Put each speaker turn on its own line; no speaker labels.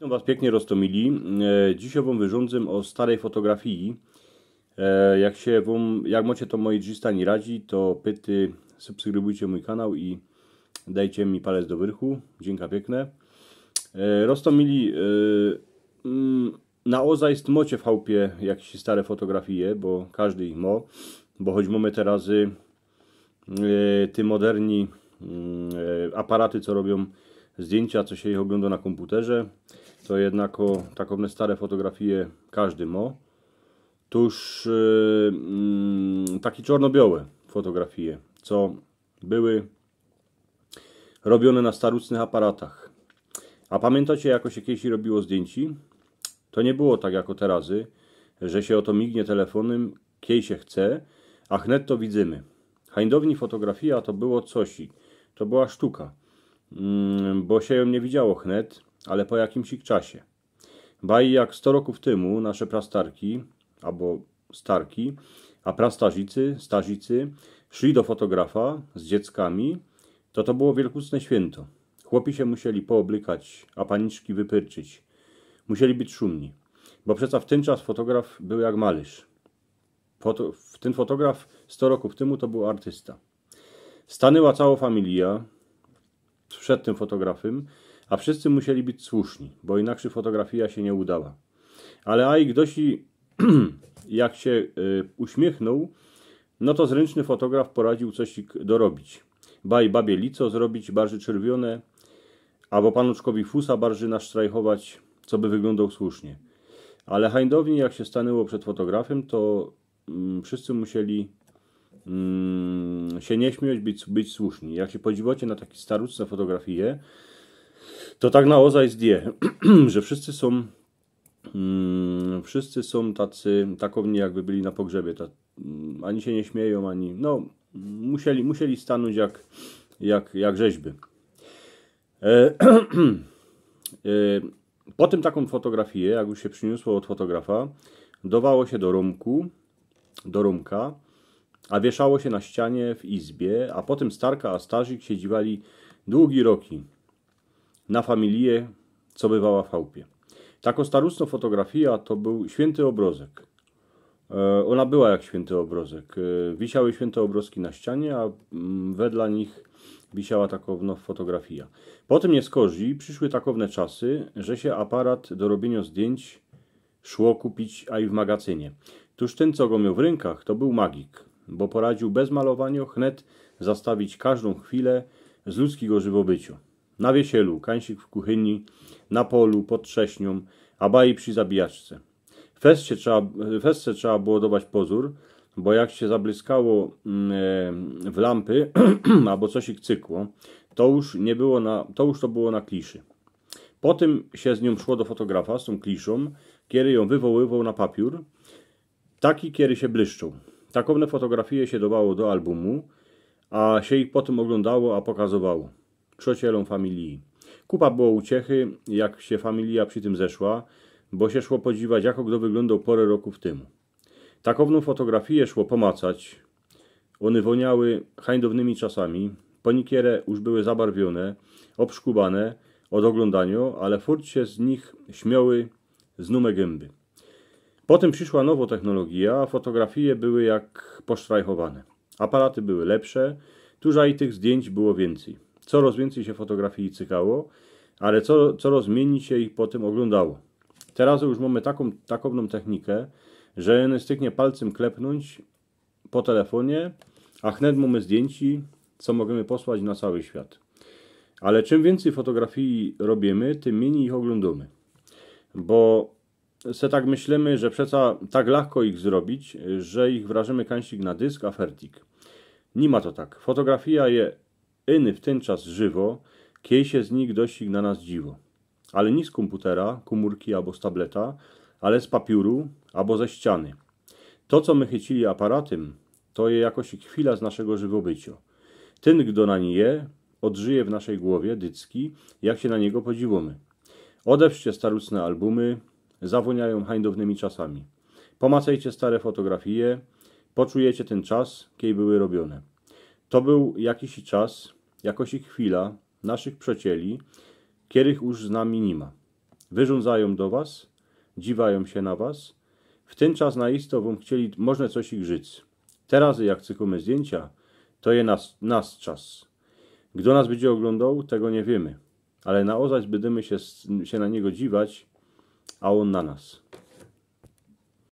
Witam Was pięknie roztomili. E, Dzisiaj Wam wyrządzę o starej fotografii. E, jak się wam, jak macie to moi nie radzi, to pyty, subskrybujcie mój kanał i dajcie mi palec do wyrchu. Dzięka piękne. E, roztomili mm, na jest, mocie w chałupie jakieś stare fotografie, bo każdy ich ma, bo choć mamy teraz ty moderni mm, aparaty, co robią zdjęcia, co się ich ogląda na komputerze, to jednak o takowne stare fotografie każdy ma. Tuż yy, yy, takie czarno-białe fotografie, co były robione na starucnych aparatach. A pamiętacie, jako się kiedyś robiło zdjęci? To nie było tak jako terazy, że się oto mignie telefonem, kiedy się chce, a chnet to widzimy. Hańdowni fotografia to było coś, to była sztuka. Mm, bo się ją nie widziało chnet, ale po jakimś ich czasie. Baj jak 100 roków temu nasze prastarki, albo starki, a prastazicy, stazicy, szli do fotografa z dzieckami, to to było wielkocne święto. Chłopi się musieli pooblikać, a paniczki wypyrczyć. Musieli być szumni, bo przecież w ten czas fotograf był jak malysz. Foto, ten fotograf 100 roków temu to był artysta. Stanęła cała familia, przed tym fotografem, a wszyscy musieli być słuszni, bo inaczej fotografia się nie udała. Ale Aik Dosi, jak się y, uśmiechnął, no to zręczny fotograf poradził coś dorobić. Baj babie lico zrobić, barzy czerwione, albo panuczkowi fusa barży nasztrajchować, co by wyglądał słusznie. Ale hańdownie jak się stanęło przed fotografem, to mm, wszyscy musieli Mm, się nie śmieć, być, być słuszni. Jak się podziwacie na takie staruczne fotografie, to tak naozaj zdje, że wszyscy są mm, wszyscy są tacy, takowni jakby byli na pogrzebie. Ta, mm, ani się nie śmieją, ani, no, musieli, musieli stanąć jak, jak, jak rzeźby. E, e, po tym taką fotografię, jak już się przyniosło od fotografa, dawało się do rumku, do rumka a wieszało się na ścianie w izbie, a potem Starka a Starzik siedziwali długi roki na familię, co bywała w chałupie. Tako starusno fotografia to był święty obrozek. E, ona była jak święty obrozek. E, wisiały święte obrozki na ścianie, a mm, wedla nich wisiała takowna fotografia. Potem nie skorzy przyszły takowne czasy, że się aparat do robienia zdjęć szło kupić, a i w magazynie. Tuż ten, co go miał w rękach, to był magik bo poradził bez malowania chnet zastawić każdą chwilę z ludzkiego żywobyciu. Na wiesielu, kańsik w kuchyni, na polu, pod trześnią, a baji przy zabijaczce. Festce trzeba, festce trzeba było dawać pozór, bo jak się zabłyskało mm, e, w lampy albo coś ich cykło, to już, nie było na, to już to było na kliszy. Potem się z nią szło do fotografa, z tą kliszą, kiedy ją wywoływał na papier, taki, kiedy się błyszczał. Takowne fotografie się dawało do albumu, a się ich potem oglądało, a pokazywało. Przyjacielom familii. Kupa było uciechy, jak się familia przy tym zeszła, bo się szło podziwać, jak kto wyglądał porę roku w tym. Takowną fotografię szło pomacać. One woniały hańdownymi czasami, ponikierę już były zabarwione, obszkubane od oglądania, ale furt się z nich śmiały z nume gęby. Potem przyszła nowa technologia, a fotografie były jak posztrajchowane. Aparaty były lepsze, dużo i tych zdjęć było więcej. Coraz więcej się fotografii cykało, ale co, coraz mniej się ich potem oglądało. Teraz już mamy taką takowną technikę, że nie styknie palcem klepnąć po telefonie, a chnet mamy zdjęci, co możemy posłać na cały świat. Ale czym więcej fotografii robimy, tym mniej ich oglądamy. Bo se tak myślimy, że przeca tak lekko ich zrobić, że ich wrażymy kańsik na dysk, a fertik. Nie ma to tak. Fotografia je iny w ten czas żywo, kiej się z nich dość na nas dziwo. Ale nie z komputera, komórki albo z tableta, ale z papiuru albo ze ściany. To, co my chycili aparatem, to je jakoś chwila z naszego żywobycia. Ten, kto na nie je, odżyje w naszej głowie, dycki, jak się na niego podziwomy. Odewście starucne albumy, zawoniają hańdownymi czasami. Pomacajcie stare fotografie, poczujecie ten czas, kiedy były robione. To był jakiś czas, jakoś chwila naszych przecieli, których już z nami nie ma. Wyrządzają do was, dziwają się na was. W ten czas na isto chcieli można coś ich żyć. Teraz jak cykumy zdjęcia, to je nas, nas czas. Kto nas będzie oglądał, tego nie wiemy. Ale na ozać będziemy się, się na niego dziwać nanas.